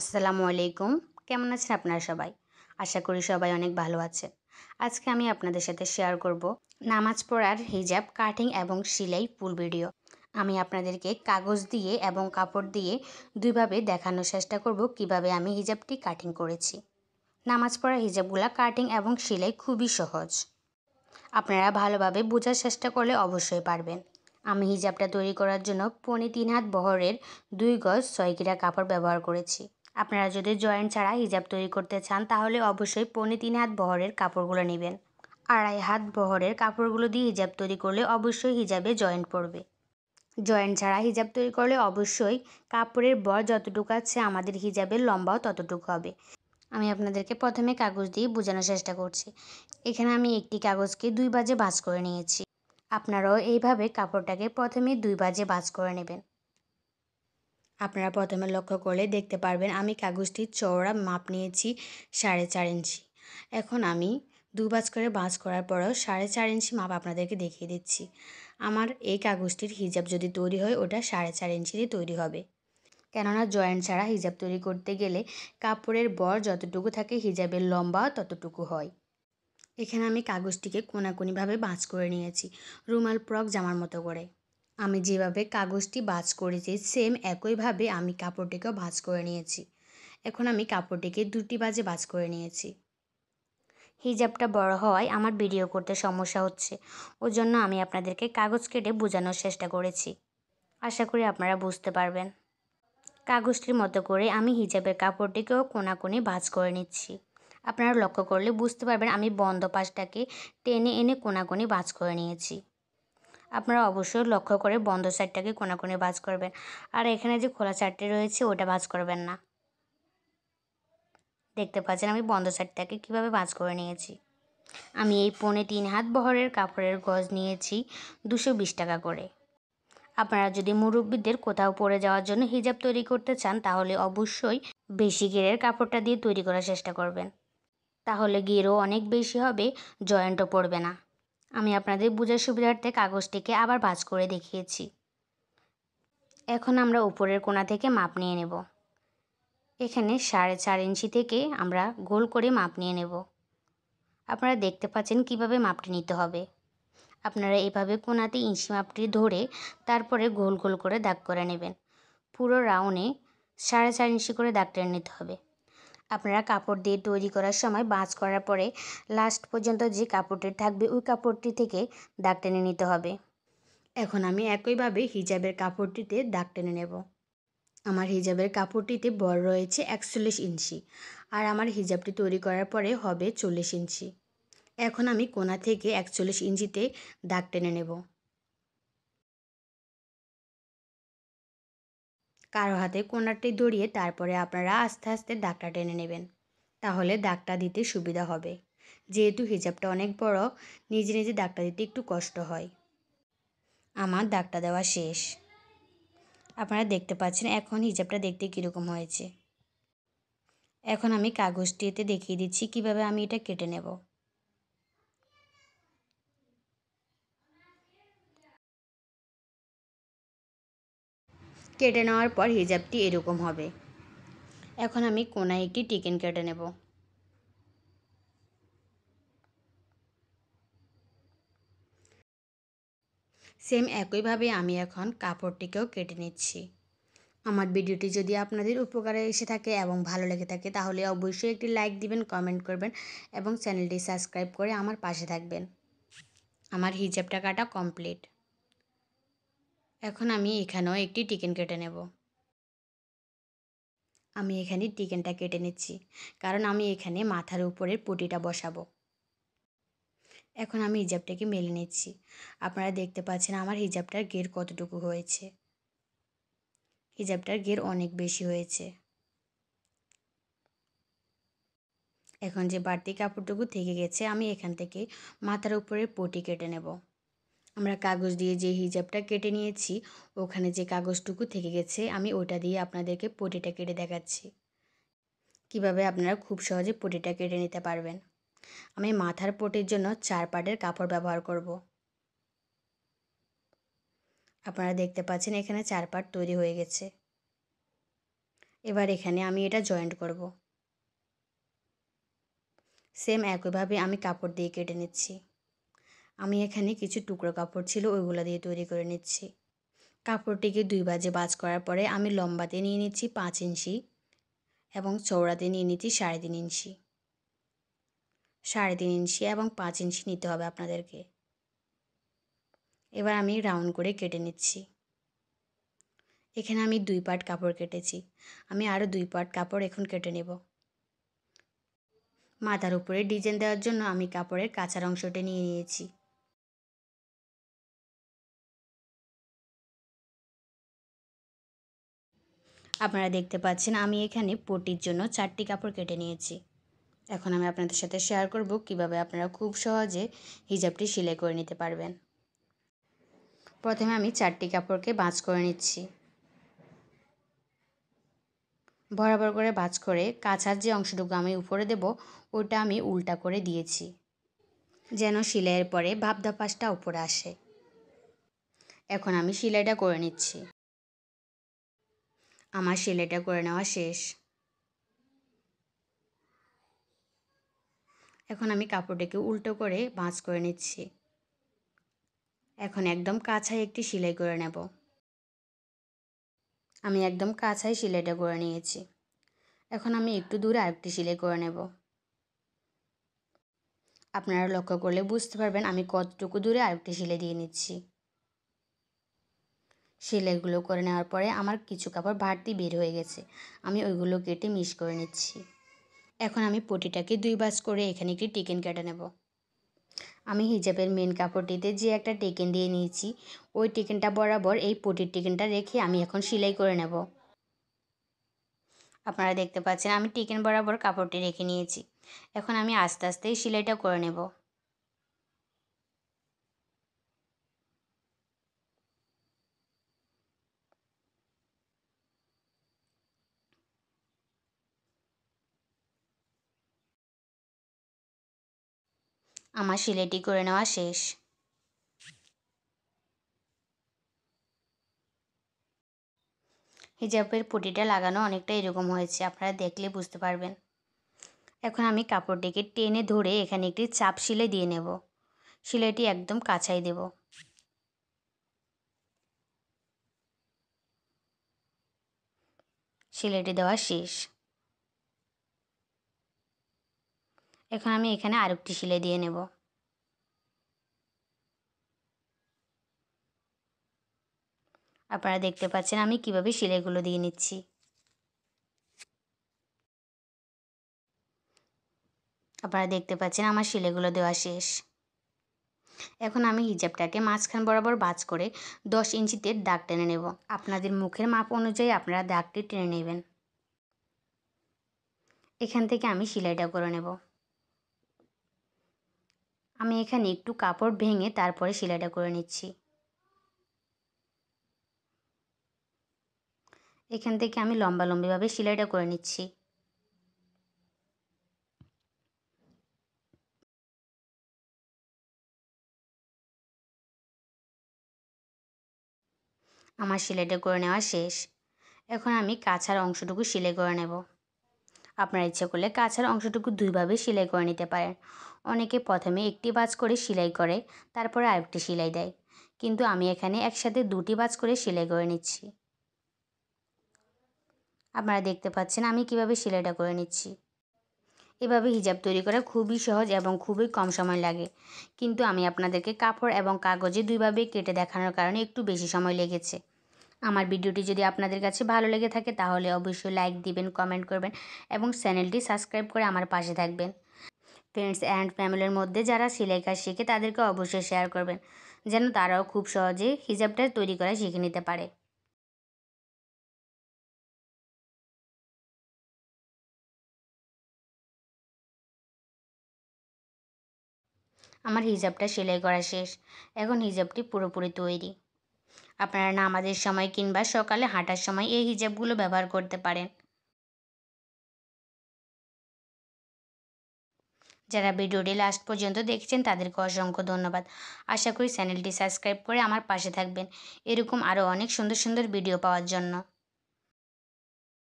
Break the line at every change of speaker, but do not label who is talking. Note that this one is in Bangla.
আসসালামু আলাইকুম কেমন আছেন আপনারা সবাই আশা করি সবাই অনেক ভালো আছেন আজকে আমি আপনাদের সাথে শেয়ার করব নামাজ পড়ার হিজাব কাটিং এবং সিলাই ফুল ভিডিও আমি আপনাদেরকে কাগজ দিয়ে এবং কাপড় দিয়ে দুইভাবে দেখানোর চেষ্টা করব কিভাবে আমি হিজাবটি কাটিং করেছি নামাজ পড়ার হিজাবগুলা কাটিং এবং সেলাই খুবই সহজ আপনারা ভালোভাবে বোঝার চেষ্টা করলে অবশ্যই পারবেন আমি হিজাবটা তৈরি করার জন্য পনে তিন হাত বহরের দুই গজ ছয় কিরা কাপড় ব্যবহার করেছি আপনারা যদি জয়েন্ট ছাড়া হিজাব তৈরি করতে চান তাহলে অবশ্যই পনে তিন হাত বহরের কাপড়গুলো নেবেন আড়াই হাত বহরের কাপড়গুলো দিয়ে হিজাব তৈরি করলে অবশ্যই হিজাবে জয়েন্ট পড়বে জয়েন্ট ছাড়া হিজাব তৈরি করলে অবশ্যই কাপড়ের বর যতটুকু আছে আমাদের হিজাবের লম্বাও ততটুকু হবে আমি আপনাদেরকে প্রথমে কাগজ দিয়ে বোঝানোর চেষ্টা করছি এখানে আমি একটি কাগজকে দুই বাজে ভাঁজ করে নিয়েছি আপনারাও এইভাবে কাপড়টাকে প্রথমে দুই বাজে ভাঁজ করে নেবেন আপনারা প্রথমে লক্ষ্য করলে দেখতে পারবেন আমি কাগজটির চওড়া মাপ নিয়েছি সাড়ে চার ইঞ্চি এখন আমি দু বাজ করে বাজ করার পরেও সাড়ে চার ইঞ্চি মাপ আপনাদেরকে দেখিয়ে দিচ্ছি আমার এই কাগজটির হিজাব যদি তৈরি হয় ওটা সাড়ে চার দিয়ে তৈরি হবে কেননা জয়েন্ট ছাড়া হিজাব তৈরি করতে গেলে কাপড়ের বর যতটুকু থাকে হিজাবের লম্বা ততটুকু হয় এখানে আমি কাগজটিকে কোনাকুনিভাবে বাঁচ করে নিয়েছি রুমাল প্রক জামার মতো করে আমি যেভাবে কাগজটি বাজ করেছি সেম একইভাবে আমি কাপড়টিকেও ভাঁজ করে নিয়েছি এখন আমি কাপড়টিকে দুটি বাজে ভাজ করে নিয়েছি হিজাবটা বড় হওয়ায় আমার ভিডিও করতে সমস্যা হচ্ছে ওর জন্য আমি আপনাদেরকে কাগজ কেটে বোঝানোর চেষ্টা করেছি আশা করি আপনারা বুঝতে পারবেন কাগজটির মতো করে আমি হিজাবের কাপড়টিকেও কোনাকোনি ভাজ করে নিচ্ছি আপনারা লক্ষ্য করলে বুঝতে পারবেন আমি বন্ধ পাশটাকে টেনে এনে কোনাকোনি ভাজ করে নিয়েছি আপনারা অবশ্যই লক্ষ্য করে বন্ধ চারটাকে কোনা কোনে বাজ করবেন আর এখানে যে খোলা চারটি রয়েছে ওটা বাজ করবেন না দেখতে পাচ্ছেন আমি বন্ধ চারটাকে কিভাবে ভাঁজ করে নিয়েছি আমি এই পনে তিন হাত বহরের কাপড়ের গজ নিয়েছি দুশো টাকা করে আপনারা যদি মুরব্বীদের কোথাও পরে যাওয়ার জন্য হিজাব তৈরি করতে চান তাহলে অবশ্যই বেশি গেরের কাপড়টা দিয়ে তৈরি করার চেষ্টা করবেন তাহলে গেরও অনেক বেশি হবে জয়েন্টও পড়বে না আমি আপনাদের বোঝার সুবিধার্থে কাগজটিকে আবার ভাজ করে দেখিয়েছি এখন আমরা উপরের কোনা থেকে মাপ নিয়ে নেব এখানে সাড়ে চার ইঞ্চি থেকে আমরা গোল করে মাপ নিয়ে নেব আপনারা দেখতে পাচ্ছেন কিভাবে মাপটি নিতে হবে আপনারা এভাবে কোনাতে ইঞ্চি মাপটি ধরে তারপরে গোল গোল করে দাগ করে নেবেন পুরো রাউনে সাড়ে চার ইঞ্চি করে দাগ টেনে নিতে হবে আপনারা কাপড় দিয়ে তৈরি করার সময় বাঁচ করার পরে লাস্ট পর্যন্ত যে কাপড়টি থাকবে ওই কাপড়টি থেকে দাগ টেনে নিতে হবে এখন আমি একইভাবে হিজাবের কাপড়টিতে দাগ টেনে নেব আমার হিজাবের কাপড়টিতে বড় রয়েছে একচল্লিশ ইঞ্চি আর আমার হিজাবটি তৈরি করার পরে হবে চল্লিশ ইঞ্চি এখন আমি কোনা থেকে একচল্লিশ ইঞ্চিতে দাগ টেনে নেবো কারো হাতে কোনাটি ধরিয়ে তারপরে আপনারা আস্তে আস্তে দাগটা টেনে নেবেন তাহলে দাগটা দিতে সুবিধা হবে যেহেতু হিজাবটা অনেক বড় নিজে নিজে দাগটা দিতে একটু কষ্ট হয় আমার দাগটা দেওয়া শেষ আপনারা দেখতে পাচ্ছেন এখন হিজাবটা দেখতে কীরকম হয়েছে এখন আমি কাগজটিতে দেখিয়ে দিচ্ছি কিভাবে আমি এটা কেটে নেব কেটে নেওয়ার পর হিজাবটি এরকম হবে এখন আমি কোনায় একটি টিকেন কেটে নেব সেম একইভাবে আমি এখন কাপড়টিকেও কেটে নিচ্ছি আমার ভিডিওটি যদি আপনাদের উপকারে এসে থাকে এবং ভালো লেগে থাকে তাহলে অবশ্যই একটি লাইক দিবেন কমেন্ট করবেন এবং চ্যানেলটি সাবস্ক্রাইব করে আমার পাশে থাকবেন আমার হিজাবটা কাটা কমপ্লিট এখন আমি এখানেও একটি টিকেন কেটে নেব আমি এখানে টিকেনটা কেটে নিচ্ছি কারণ আমি এখানে মাথার উপরের পুটিটা বসাবো এখন আমি হিজাবটাকে মেলে নিচ্ছি আপনারা দেখতে পাচ্ছেন আমার হিজাবটার গের কতটুকু হয়েছে হিজাবটার গের অনেক বেশি হয়েছে এখন যে বাড়তি কাপড়টুকু থেকে গেছে আমি এখান থেকে মাথার উপরে পটি কেটে নেব আমরা কাগজ দিয়ে যে হিজাবটা কেটে নিয়েছি ওখানে যে কাগজটুকু থেকে গেছে আমি ওটা দিয়ে আপনাদেরকে পটিটা কেটে দেখাচ্ছি কিভাবে আপনারা খুব সহজে পটিটা কেটে নিতে পারবেন আমি মাথার পটির জন্য চার পাটের কাপড় ব্যবহার করব। আপনারা দেখতে পাচ্ছেন এখানে চার পাট তৈরি হয়ে গেছে এবার এখানে আমি এটা জয়েন্ট করব সেম একইভাবে আমি কাপড় দিয়ে কেটে নিচ্ছি আমি এখানে কিছু টুকরো কাপড় ছিল ওইগুলো দিয়ে তৈরি করে নিচ্ছি কাপড়টিকে দুই বাজে বাজ করার পরে আমি লম্বাতে নিয়ে নিচ্ছি পাঁচ ইঞ্চি এবং চৌড়াতে নিয়ে নিচ্ছি সাড়ে তিন ইঞ্চি সাড়ে তিন ইঞ্চি এবং পাঁচ ইঞ্চি নিতে হবে আপনাদেরকে এবার আমি রাউন্ড করে কেটে নিচ্ছি এখানে আমি দুই পাট কাপড় কেটেছি আমি আরও দুই পাট কাপড় এখন কেটে নেব মাথার উপরে ডিজাইন দেওয়ার জন্য আমি কাপড়ের কাঁচার অংশটি নিয়ে নিয়েছি আপনারা দেখতে পাচ্ছেন আমি এখানে পটির জন্য চারটি কাপড় কেটে নিয়েছি এখন আমি আপনাদের সাথে শেয়ার করব কিভাবে আপনারা খুব সহজে হিজাবটি সেলাই করে নিতে পারবেন প্রথমে আমি চারটি কাপড়কে বাঁচ করে নিচ্ছি বরাবর করে বাঁচ করে কাছার যে অংশটুকু আমি উপরে দেব ওটা আমি উল্টা করে দিয়েছি যেন সেলাইয়ের পরে ভাবদা উপরে আসে এখন আমি সেলাইটা করে নিচ্ছি আমার সেলাইটা করে নেওয়া শেষ এখন আমি কাপড়টাকে উল্টো করে ভাঁজ করে নিচ্ছি এখন একদম কাছায় একটি সেলাই করে নেব আমি একদম কাছায় সেলাইটা করে নিয়েছি এখন আমি একটু দূরে আরেকটি সেলাই করে নেব আপনারা লক্ষ্য করলে বুঝতে পারবেন আমি কতটুকু দূরে আরেকটি সেলাই দিয়ে নিচ্ছি সেলাইগুলো করে নেওয়ার পরে আমার কিছু কাপড় বাড়তি বের হয়ে গেছে আমি ওইগুলো কেটে মিস করে নিচ্ছি এখন আমি পটিটাকে দুই বাস করে এখানে একটি টিকেন কেটে নেব আমি হিজাবের মেন কাপড়টিতে যে একটা টিকেন দিয়ে নিয়েছি ওই টিকেনটা বরাবর এই পটির টিকেনটা রেখে আমি এখন সেলাই করে নেব আপনারা দেখতে পাচ্ছেন আমি টিকেন বরাবর কাপড়টি রেখে নিয়েছি এখন আমি আস্তে আস্তে সেলাইটা করে নেব আমার সিলেটি করে নেওয়া শেষ হিজাবের পুটিটা লাগানো অনেকটা এরকম হয়েছে আপনারা দেখলে বুঝতে পারবেন এখন আমি কাপড়টিকে টেনে ধরে এখানে একটি চাপ শিলে দিয়ে নেব সিলাইটি একদম কাছাই দেব সিলাইটি দেওয়া শেষ এখন আমি এখানে আরেকটি সিলাই দিয়ে নেব আপনারা দেখতে পাচ্ছেন আমি কিভাবে সিলাইগুলো দিয়ে নিচ্ছি আপনারা দেখতে পাচ্ছেন আমার সেলাইগুলো দেওয়া শেষ এখন আমি হিজাবটাকে মাঝখান বরাবর বাজ করে দশ ইঞ্চিতে দাগ টেনে নেব আপনাদের মুখের মাপ অনুযায়ী আপনারা দাগটি টেনে নেবেন এখান থেকে আমি সেলাইটা করে নেব আমি এখানে একটু কাপড় ভেঙে তারপরে সেলাইটা করে নিচ্ছি এখান থেকে আমি লম্বা লম্বিভাবে সেলাইটা করে নিচ্ছি আমার সেলাইটা করে নেওয়া শেষ এখন আমি কাছার অংশটুকু সেলাই করে নেব আপনার ইচ্ছে করলে কাছার অংশটুকু দুইভাবে সেলাই করে নিতে পারেন অনেকে প্রথমে একটি বাজ করে সেলাই করে তারপরে আরেকটি সেলাই দেয় কিন্তু আমি এখানে একসাথে দুটি বাজ করে সেলাই করে নিচ্ছি আপনারা দেখতে পাচ্ছেন আমি কিভাবে সেলাইটা করে নিচ্ছি এভাবে হিজাব তৈরি করা খুবই সহজ এবং খুবই কম সময় লাগে কিন্তু আমি আপনাদেরকে কাপড় এবং কাগজে দুইভাবে কেটে দেখানোর কারণে একটু বেশি সময় লেগেছে আমার ভিডিওটি যদি আপনাদের কাছে ভালো লেগে থাকে তাহলে অবশ্যই লাইক দিবেন কমেন্ট করবেন এবং চ্যানেলটি সাবস্ক্রাইব করে আমার পাশে থাকবেন ফ্রেন্ডস অ্যান্ড ফ্যামিলির মধ্যে যারা সেলাই কাজ শিখে তাদেরকে অবশ্যই শেয়ার করবেন যেন তারাও খুব সহজে হিজাবটা তৈরি করা শিখে নিতে পারে আমার হিজাবটা সেলাই করা শেষ এখন হিজাবটি পুরোপুরি তৈরি আপনারা নামাজের সময় কিংবা সকালে হাঁটার সময় এই হিজাবগুলো ব্যবহার করতে পারেন যারা ভিডিওটি লাস্ট পর্যন্ত দেখছেন তাদেরকে অসংখ্য ধন্যবাদ আশা করি চ্যানেলটি সাবস্ক্রাইব করে আমার পাশে থাকবেন এরকম আরও অনেক সুন্দর সুন্দর ভিডিও পাওয়ার জন্য